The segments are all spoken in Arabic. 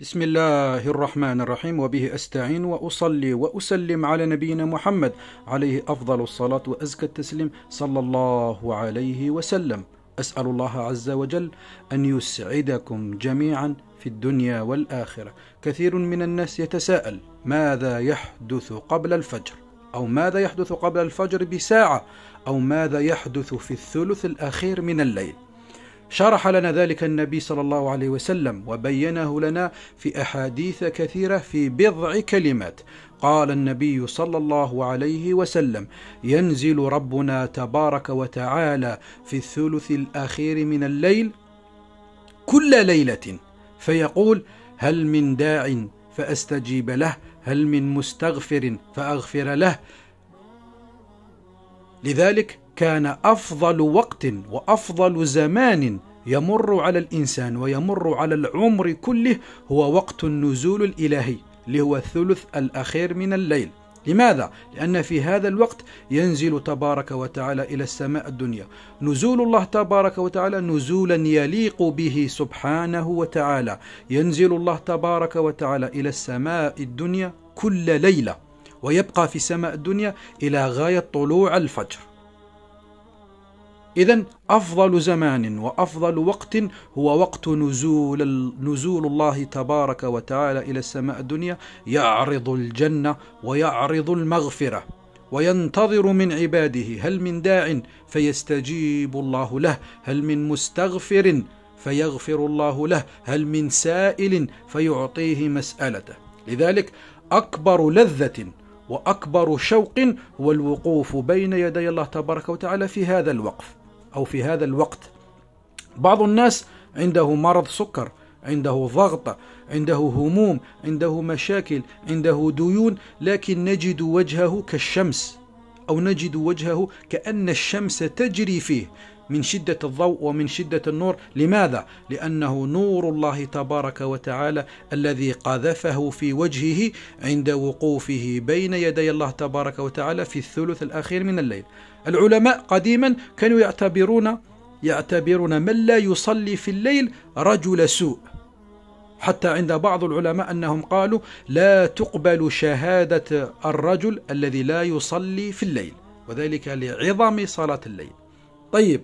بسم الله الرحمن الرحيم وبه استعين واصلي واسلم على نبينا محمد عليه افضل الصلاه وازكى التسليم صلى الله عليه وسلم اسال الله عز وجل ان يسعدكم جميعا في الدنيا والاخره كثير من الناس يتساءل ماذا يحدث قبل الفجر او ماذا يحدث قبل الفجر بساعه او ماذا يحدث في الثلث الاخير من الليل شرح لنا ذلك النبي صلى الله عليه وسلم وبينه لنا في احاديث كثيره في بضع كلمات قال النبي صلى الله عليه وسلم ينزل ربنا تبارك وتعالى في الثلث الاخير من الليل كل ليله فيقول هل من داع فاستجيب له هل من مستغفر فاغفر له لذلك كان افضل وقت وافضل زمان يمر على الانسان ويمر على العمر كله هو وقت النزول الالهي اللي هو الثلث الاخير من الليل لماذا؟ لأن في هذا الوقت ينزل تبارك وتعالى إلى السماء الدنيا. نزول الله تبارك وتعالى نزولا يليق به سبحانه وتعالى. ينزل الله تبارك وتعالى إلى السماء الدنيا كل ليلة ويبقى في سماء الدنيا إلى غاية طلوع الفجر. إذا أفضل زمان وأفضل وقت هو وقت نزول نزول الله تبارك وتعالى إلى السماء الدنيا يعرض الجنة ويعرض المغفرة وينتظر من عباده هل من داع فيستجيب الله له هل من مستغفر فيغفر الله له هل من سائل فيعطيه مسألته لذلك أكبر لذة واكبر شوق هو الوقوف بين يدي الله تبارك وتعالى في هذا الوقف او في هذا الوقت بعض الناس عنده مرض سكر عنده ضغط عنده هموم عنده مشاكل عنده ديون لكن نجد وجهه كالشمس او نجد وجهه كان الشمس تجري فيه من شدة الضوء ومن شدة النور لماذا؟ لأنه نور الله تبارك وتعالى الذي قذفه في وجهه عند وقوفه بين يدي الله تبارك وتعالى في الثلث الأخير من الليل العلماء قديما كانوا يعتبرون يعتبرون من لا يصلي في الليل رجل سوء حتى عند بعض العلماء انهم قالوا لا تقبل شهاده الرجل الذي لا يصلي في الليل وذلك لعظم صلاه الليل طيب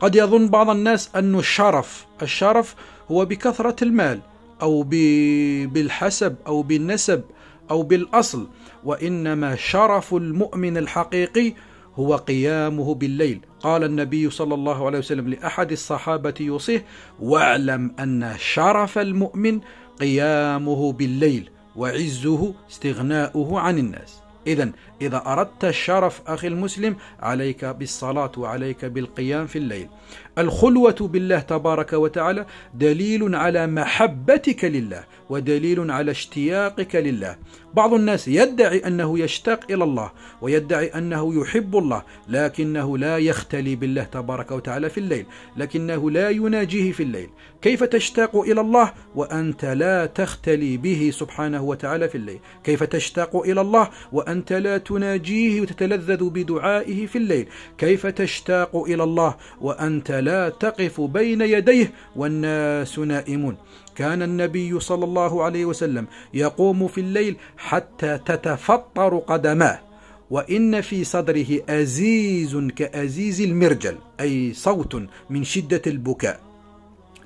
قد يظن بعض الناس أن الشرف الشرف هو بكثرة المال أو بالحسب أو بالنسب أو بالأصل وإنما شرف المؤمن الحقيقي هو قيامه بالليل قال النبي صلى الله عليه وسلم لأحد الصحابة يوصيه واعلم أن شرف المؤمن قيامه بالليل وعزه استغناؤه عن الناس إذا إذا أردت الشرف أخي المسلم عليك بالصلاة وعليك بالقيام في الليل الخلوة بالله تبارك وتعالى دليل على محبتك لله ودليل على اشتياقك لله بعض الناس يدعي أنه يشتاق إلى الله ويدعي أنه يحب الله لكنه لا يختلي بالله تبارك وتعالى في الليل لكنه لا يناجيه في الليل كيف تشتاق إلى الله وأنت لا تختلي به سبحانه وتعالى في الليل كيف تشتاق إلى الله وأنت لا تناجيه وتتلذذ بدعائه في الليل كيف تشتاق الى الله وانت لا تقف بين يديه والناس نائمون كان النبي صلى الله عليه وسلم يقوم في الليل حتى تتفطر قدماه وإن في صدره أزيز كأزيز المرجل أي صوت من شدة البكاء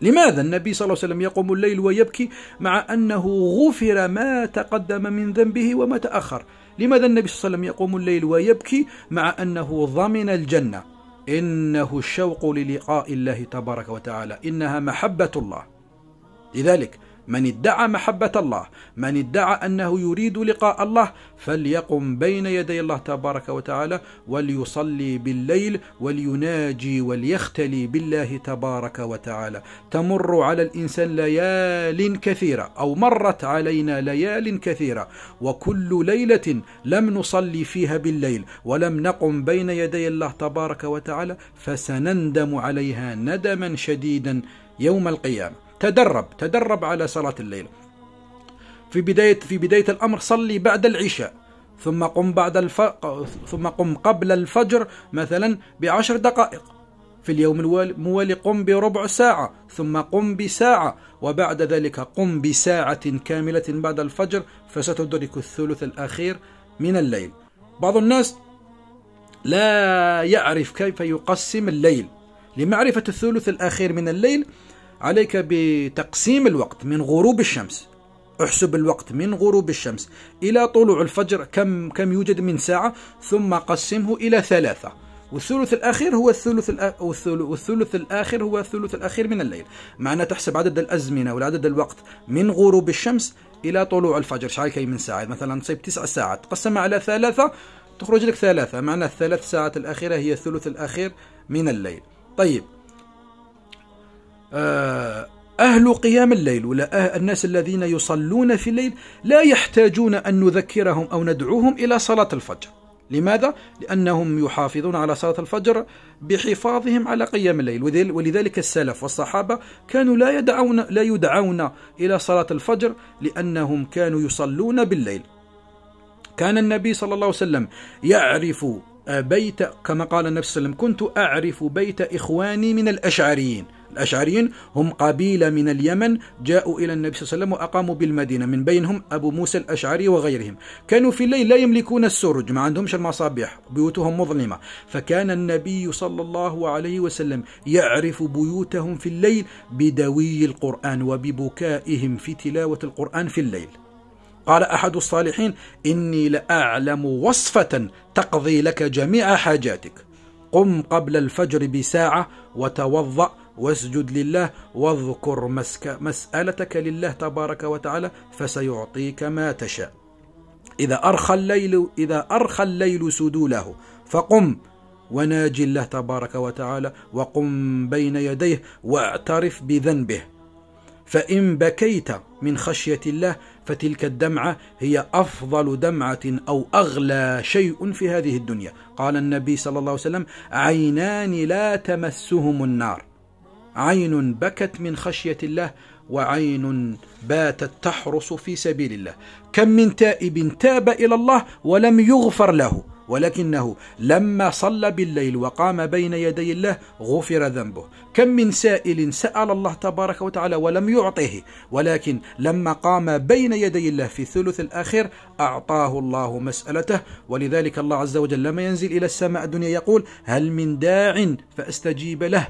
لماذا النبي صلى الله عليه وسلم يقوم الليل ويبكي مع أنه غفر ما تقدم من ذنبه وما تأخر لماذا النبي صلى الله عليه وسلم يقوم الليل ويبكي مع أنه ضمن الجنة إنه الشوق للقاء الله تبارك وتعالى إنها محبة الله لذلك من ادعى محبة الله من ادعى أنه يريد لقاء الله فليقم بين يدي الله تبارك وتعالى وليصلي بالليل وليناجي وليختلي بالله تبارك وتعالى تمر على الإنسان ليال كثيرة أو مرت علينا ليال كثيرة وكل ليلة لم نصلي فيها بالليل ولم نقم بين يدي الله تبارك وتعالى فسنندم عليها ندما شديدا يوم القيامه تدرب تدرب على صلاة الليل في بداية في بداية الأمر صلي بعد العشاء ثم قم بعد الف... ثم قم قبل الفجر مثلا بعشر دقائق في اليوم الموالي قم بربع ساعة ثم قم بساعة وبعد ذلك قم بساعة كاملة بعد الفجر فستدرك الثلث الأخير من الليل بعض الناس لا يعرف كيف يقسم الليل لمعرفة الثلث الأخير من الليل عليك بتقسيم الوقت من غروب الشمس احسب الوقت من غروب الشمس إلى طلوع الفجر كم كم يوجد من ساعة ثم قسمه إلى ثلاثة والثلث الأخير هو الثلث والثلث الآخر هو الثلث الأخير من الليل معنا تحسب عدد الأزمنة والعدد الوقت من غروب الشمس إلى طلوع الفجر شحال كاين من ساعة مثلا تصيب تسع ساعات تقسم على ثلاثة تخرج لك ثلاثة معنى الثلاث ساعات الأخيرة هي الثلث الأخير من الليل طيب آه، أهل قيام الليل ولا آه، الناس الذين يصلون في الليل لا يحتاجون أن نذكرهم أو ندعوهم إلى صلاة الفجر لماذا؟ لأنهم يحافظون على صلاة الفجر بحفاظهم على قيام الليل ولذلك السلف والصحابة كانوا لا يدعون لا يدعون إلى صلاة الفجر لأنهم كانوا يصلون بالليل. كان النبي صلى الله عليه وسلم يعرف بيت كما قال النبي صلى الله عليه وسلم كنت أعرف بيت إخواني من الأشعريين الأشعريين هم قبيلة من اليمن جاءوا إلى النبي صلى الله عليه وسلم وأقاموا بالمدينة من بينهم أبو موسى الأشعري وغيرهم كانوا في الليل لا يملكون السرج ما عندهمش المصابيح بيوتهم مظلمة فكان النبي صلى الله عليه وسلم يعرف بيوتهم في الليل بدوي القرآن وببكائهم في تلاوة القرآن في الليل قال أحد الصالحين إني لأعلم وصفة تقضي لك جميع حاجاتك قم قبل الفجر بساعة وتوضأ واسجد لله واذكر مسألتك لله تبارك وتعالى فسيعطيك ما تشاء إذا أرخى الليل إذا أرخى الليل سدوله فقم وناجي الله تبارك وتعالى وقم بين يديه واعترف بذنبه فإن بكيت من خشية الله فتلك الدمعة هي أفضل دمعة أو أغلى شيء في هذه الدنيا قال النبي صلى الله عليه وسلم عينان لا تمسهم النار عين بكت من خشيه الله وعين باتت تحرس في سبيل الله كم من تائب تاب الى الله ولم يغفر له ولكنه لما صلى بالليل وقام بين يدي الله غفر ذنبه كم من سائل سال الله تبارك وتعالى ولم يعطه ولكن لما قام بين يدي الله في الثلث الاخير اعطاه الله مسالته ولذلك الله عز وجل لما ينزل الى السماء الدنيا يقول هل من داع فاستجيب له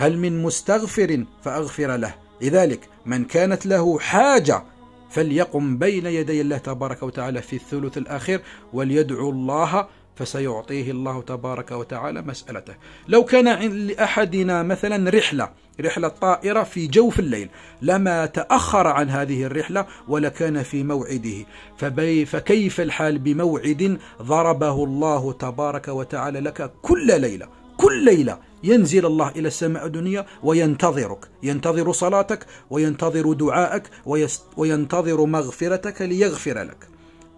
هل من مستغفر فأغفر له لذلك من كانت له حاجة فليقم بين يدي الله تبارك وتعالى في الثلث الأخير وليدعو الله فسيعطيه الله تبارك وتعالى مسألته لو كان لأحدنا مثلا رحلة رحلة طائرة في جوف الليل لما تأخر عن هذه الرحلة ولكان في موعده فبي فكيف الحال بموعد ضربه الله تبارك وتعالى لك كل ليلة كل ليلة ينزل الله إلى السماء الدنيا وينتظرك ينتظر صلاتك وينتظر دعائك وينتظر مغفرتك ليغفر لك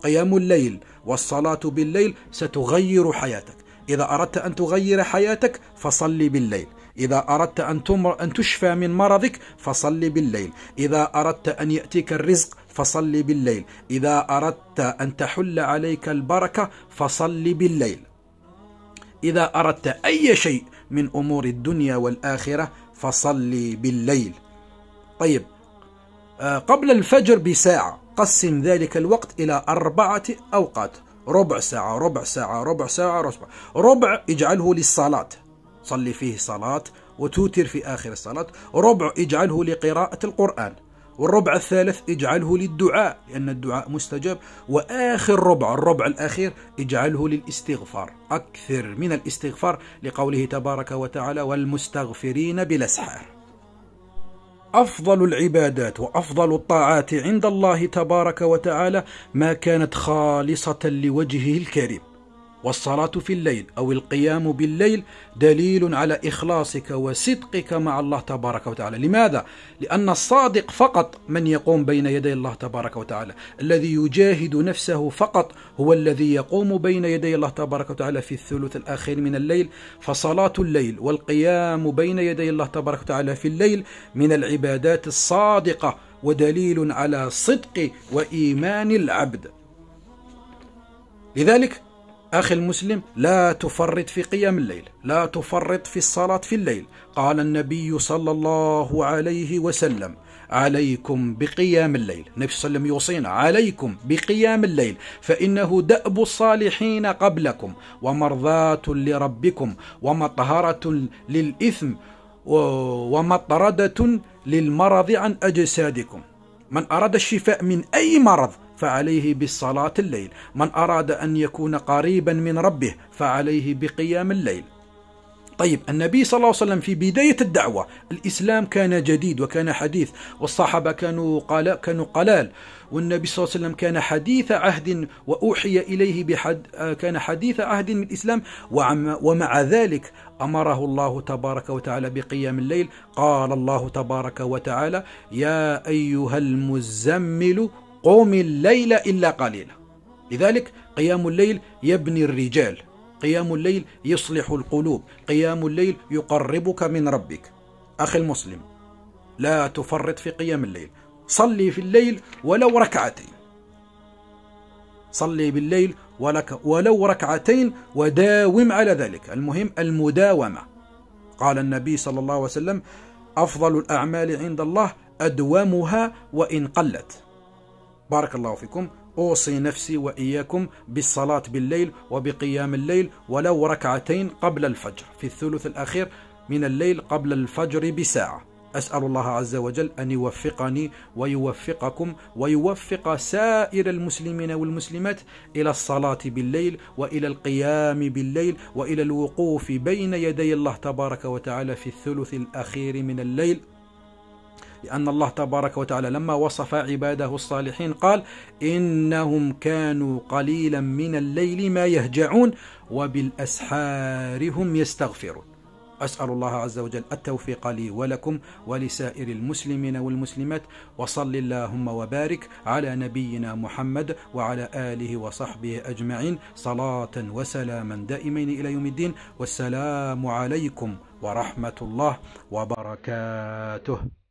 قيام الليل والصلاة بالليل ستغير حياتك إذا أردت أن تغير حياتك فصلي بالليل إذا أردت أن, تمر... أن تشفى من مرضك فصلي بالليل إذا أردت أن يأتيك الرزق فصلي بالليل إذا أردت أن تحل عليك البركة فصلي بالليل إذا أردت أي شيء من أمور الدنيا والآخرة فصلي بالليل طيب آه، قبل الفجر بساعة قسم ذلك الوقت إلى أربعة أوقات ربع ساعة ربع ساعة ربع ساعة ربع ربع اجعله للصلاة صلي فيه صلاة وتوتر في آخر الصلاة ربع اجعله لقراءة القرآن والربع الثالث اجعله للدعاء لأن الدعاء مستجاب وآخر ربع الربع الأخير اجعله للاستغفار أكثر من الاستغفار لقوله تبارك وتعالى والمستغفرين بلا سحار أفضل العبادات وأفضل الطاعات عند الله تبارك وتعالى ما كانت خالصة لوجهه الكريم والصلاة في الليل أو القيام بالليل دليل على إخلاصك وصدقك مع الله تبارك وتعالى لماذا؟ لأن الصادق فقط من يقوم بين يدي الله تبارك وتعالى الذي يجاهد نفسه فقط هو الذي يقوم بين يدي الله تبارك وتعالى في الثلث الأخير من الليل فصلاة الليل والقيام بين يدي الله تبارك وتعالى في الليل من العبادات الصادقة ودليل على صدق وإيمان العبد لذلك أخي المسلم لا تفرط في قيام الليل لا تفرط في الصلاة في الليل قال النبي صلى الله عليه وسلم عليكم بقيام الليل النبي صلى الله عليه وسلم يوصينا عليكم بقيام الليل فإنه دأب الصالحين قبلكم ومرضاة لربكم ومطهرة للإثم ومطردة للمرض عن أجسادكم من أراد الشفاء من أي مرض فعليه بالصلاة الليل من أراد أن يكون قريبا من ربه فعليه بقيام الليل طيب النبي صلى الله عليه وسلم في بداية الدعوة الإسلام كان جديد وكان حديث والصحابة كانوا قال كانوا قلال والنبي صلى الله عليه وسلم كان حديث عهد وأوحي إليه بحد كان حديث عهد من الإسلام ومع ذلك أمره الله تبارك وتعالى بقيام الليل قال الله تبارك وتعالى يا أيها المزمل قوم الليل إلا قليلا لذلك قيام الليل يبني الرجال قيام الليل يصلح القلوب قيام الليل يقربك من ربك أخي المسلم لا تفرط في قيام الليل صلي في الليل ولو ركعتين صلي بالليل ولك ولو ركعتين وداوم على ذلك المهم المداومة قال النبي صلى الله عليه وسلم أفضل الأعمال عند الله أدومها وإن قلت بارك الله فيكم أوصي نفسي وإياكم بالصلاة بالليل وبقيام الليل ولو ركعتين قبل الفجر في الثلث الأخير من الليل قبل الفجر بساعة أسأل الله عز وجل أن يوفقني ويوفقكم ويوفق سائر المسلمين والمسلمات إلى الصلاة بالليل وإلى القيام بالليل وإلى الوقوف بين يدي الله تبارك وتعالى في الثلث الأخير من الليل لأن الله تبارك وتعالى لما وصف عباده الصالحين قال إنهم كانوا قليلا من الليل ما يهجعون وبالأسحار هم يستغفرون أسأل الله عز وجل التوفيق لي ولكم ولسائر المسلمين والمسلمات وصل اللهم وبارك على نبينا محمد وعلى آله وصحبه أجمعين صلاة وسلاما دائمين إلى يوم الدين والسلام عليكم ورحمة الله وبركاته